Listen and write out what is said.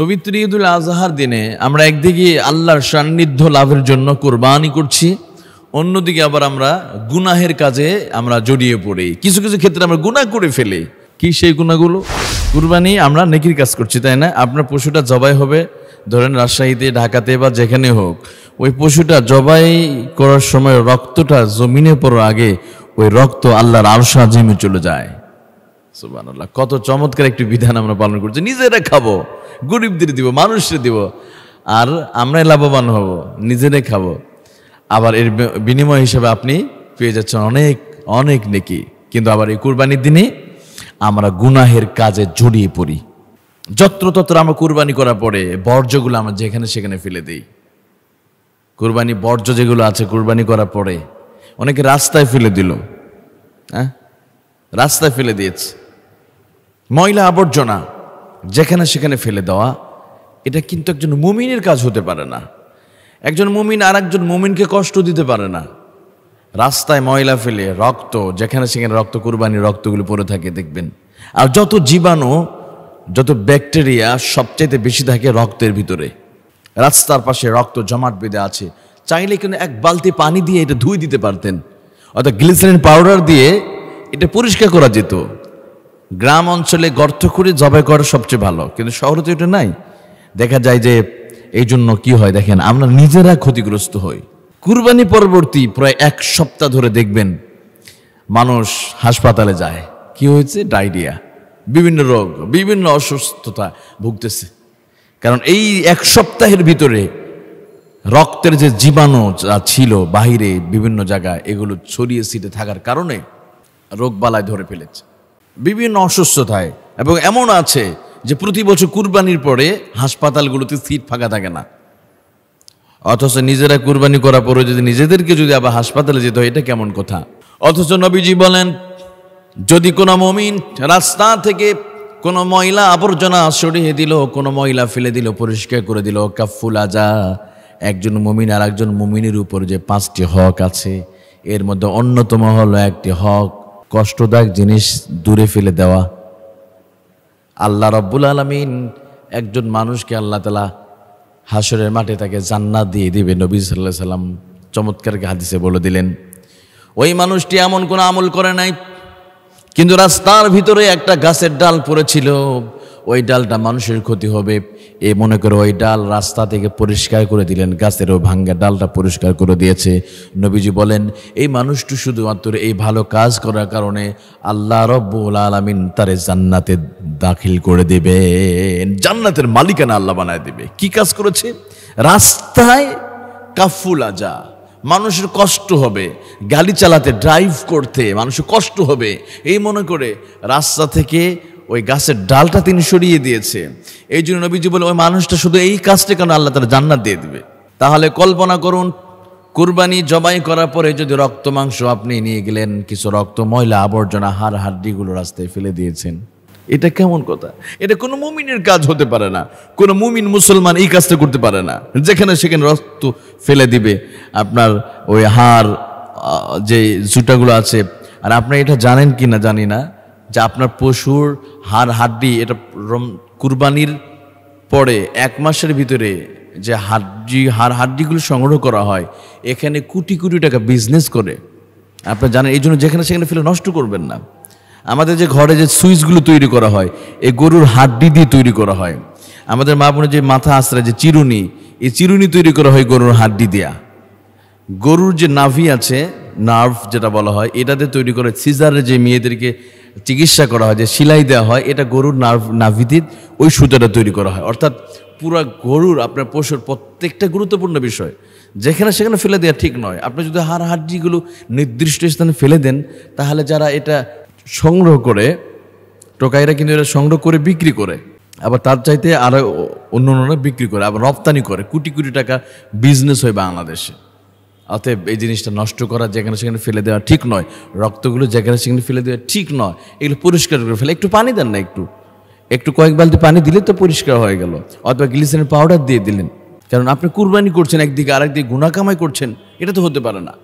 পবিত্র ঈদুল আজহার দিনে আমরা একদিকে আল্লাহর সান্নিধ্য লাভের জন্য কোরবানি করছি অন্যদিকে আবার আমরা গুনাহের কাজে আমরা জড়িয়ে পড়ি কিছু কিছু ক্ষেত্রে আমরা গুনাহ করে ফেলি কি সেই গুণাগুলো কুরবানি আমরা নেকির কাজ করছি তাই না আপনার পশুটা জবাই হবে ধরেন রাজশাহীতে ঢাকাতে বা যেখানে হোক ওই পশুটা জবাই করার সময় রক্তটা জমিনে পড়ার আগে ওই রক্ত আল্লাহর আরশা জিমে চলে যায় সুবান কত চমৎকার একটি বিধান আমরা পালন করছি নিজেরা খাবো গরিবদের দিব মানুষের দিব আর আমরাই লাভবান হব নিজেরাই খাবো আবার এর বিনিময় হিসেবে আপনি পেয়ে যাচ্ছেন অনেক অনেক নেকি কিন্তু আবার এই কুরবানির দিনে আমরা গুনাহের কাজে জড়িয়ে পড়ি যত্রতত্র আমরা কুরবানি করার পরে বর্জ্যগুলো আমরা যেখানে সেখানে ফেলে দিই কুরবানি বর্জ্য যেগুলো আছে কুরবানি করার পরে অনেকে রাস্তায় ফেলে দিল হ্যাঁ রাস্তায় ফেলে দিয়েছে ময়লা আবর্জনা যেখানে সেখানে ফেলে দেওয়া এটা কিন্তু একজন মুমিনের কাজ হতে পারে না একজন মুমিন আর একজন মুমিনকে কষ্ট দিতে পারে না রাস্তায় ময়লা ফেলে রক্ত যেখানে সেখানে রক্ত কোরবানি রক্তগুলো পড়ে থাকে দেখবেন আর যত জীবাণু যত ব্যাকটেরিয়া সবচাইতে বেশি থাকে রক্তের ভিতরে রাস্তার পাশে রক্ত জমাট বেঁধে আছে চাইলে কিন্তু এক বালতি পানি দিয়ে এটা ধুই দিতে পারতেন অর্থাৎ গ্লিসারিন পাউডার দিয়ে এটা পরিষ্কার করা যেত গ্রাম অঞ্চলে গর্ত খুঁড়ে জবাই করা সবচেয়ে ভালো কিন্তু শহরে তো এটা নাই দেখা যায় যে এই জন্য কি হয় দেখেন আমরা নিজেরা ক্ষতিগ্রস্ত হই কুরবানি পরবর্তী প্রায় এক সপ্তাহ ধরে দেখবেন মানুষ হাসপাতালে যায় কি হয়েছে ডায়রিয়া বিভিন্ন রোগ বিভিন্ন অসুস্থতা ভুগতেছে কারণ এই এক সপ্তাহের ভিতরে রক্তের যে জীবাণু যা ছিল বাহিরে বিভিন্ন জায়গায় এগুলো ছড়িয়ে ছিটে থাকার কারণে রোগ বালায় ধরে ফেলেছে বিভিন্ন অসুস্থতায় এবং এমন আছে যে প্রতি বছর কুরবানির পরে হাসপাতালগুলোতে সিট ফাঁকা থাকে না অথচ নিজেরা কুরবানি করার পরে যদি নিজেদেরকে যদি আবার হাসপাতালে যেতে হয় এটা কেমন কথা অথচ নবীজি বলেন যদি কোনো মমিন রাস্তা থেকে কোনো ময়লা আবর্জনা সরিয়ে দিল কোনো ময়লা ফেলে দিল পরিষ্কার করে দিল কাফুল আজা একজন মমিন আর একজন মমিনের উপর যে পাঁচটি হক আছে এর মধ্যে অন্যতম হলো একটি হক কষ্টদায়ক জিনিস দূরে ফেলে দেওয়া আল্লাহ রব্বুল আলমিন একজন মানুষকে আল্লাহ তালা হাসরের মাঠে তাকে জান্নাত দিয়ে দিবে নবী সাল্লাহ সাল্লাম চমৎকারকে হাদিসে বলে দিলেন ওই মানুষটি এমন কোনো আমল করে নাই কিন্তু রাস্তার ভিতরে একটা গাছের ডাল পড়েছিল ওই ডালটা মানুষের ক্ষতি হবে এ মনে করে ওই ডাল রাস্তা থেকে পরিষ্কার করে দিলেন গাছের ও ভাঙ্গা ডালটা পরিষ্কার করে দিয়েছে নবীজি বলেন এই মানুষটি শুধুমাত্র এই ভালো কাজ করার কারণে আল্লাহ রব্বুল আলমিন তারে জান্নাতে দাখিল করে দেবে জান্নাতের মালিকানা আল্লাহ বানায় দেবে কি কাজ করেছে রাস্তায় কাফুল আজা মানুষের কষ্ট হবে গাড়ি চালাতে ড্রাইভ করতে মানুষের কষ্ট হবে এই মনে করে রাস্তা থেকে ওই গাছের ডালটা তিনি সরিয়ে দিয়েছে এই জন্য নবীজি বলে ওই মানুষটা শুধু এই কাজটা কেন আল্লাহ তারা জান্নাত দিয়ে দিবে তাহলে কল্পনা করুন কুরবানি জবাই করার পরে যদি রক্ত মাংস আপনি নিয়ে গেলেন কিছু রক্ত ময়লা আবর্জনা হাড় হাড্ডিগুলো রাস্তায় ফেলে দিয়েছেন এটা কেমন কথা এটা কোনো মুমিনের কাজ হতে পারে না কোনো মুমিন মুসলমান এই কাজটা করতে পারে না যেখানে সেখানে রক্ত ফেলে দিবে আপনার ওই হাড় যে জুটাগুলো আছে আর আপনি এটা জানেন কি না জানি না যা আপনার পশুর হাড় হাড্ডি এটা কুরবানির পরে এক মাসের ভিতরে যে হাড্ডি হাড় হাড্ডিগুলো সংগ্রহ করা হয় এখানে কোটি কোটি টাকা বিজনেস করে আপনার জানেন এই জন্য যেখানে সেখানে ফেলে নষ্ট করবেন না আমাদের যে ঘরে যে সুইচগুলো তৈরি করা হয় এই গরুর হাড্ডি দিয়ে তৈরি করা হয় আমাদের মা বোনের যে মাথা আশ্রয় যে চিরুনি এই চিরুনি তৈরি করা হয় গরুর হাড্ডি দেয়া গরুর যে নাভি আছে নার্ভ যেটা বলা হয় এটাতে তৈরি করে সিজারের যে মেয়েদেরকে চিকিৎসা করা হয় যে সিলাই দেওয়া হয় এটা গরুর নার্ভ নাভিদিত ওই সুতোটা তৈরি করা হয় অর্থাৎ পুরো গরুর আপনার পশুর প্রত্যেকটা গুরুত্বপূর্ণ বিষয় যেখানে সেখানে ফেলে দেওয়া ঠিক নয় আপনি যদি হাড় হাড্ডিগুলো নির্দিষ্ট স্থানে ফেলে দেন তাহলে যারা এটা সংগ্রহ করে টোকাইরা কিন্তু এটা সংগ্রহ করে বিক্রি করে আবার তার চাইতে আরও অন্য অন্যরা বিক্রি করে আবার রপ্তানি করে কোটি কোটি টাকা বিজনেস হয় বাংলাদেশে অতএব এই জিনিসটা নষ্ট করা যেখানে সেখানে ফেলে দেওয়া ঠিক নয় রক্তগুলো যেখানে সেখানে ফেলে দেওয়া ঠিক নয় এগুলো পরিষ্কার করে ফেলে একটু পানি দেন না একটু একটু কয়েক বালতি পানি দিলে তো পরিষ্কার হয়ে গেল অথবা গ্লিসারের পাউডার দিয়ে দিলেন কারণ আপনি কুরবানি করছেন একদিকে আরেকদিকে গুণাকামাই করছেন এটা তো হতে পারে না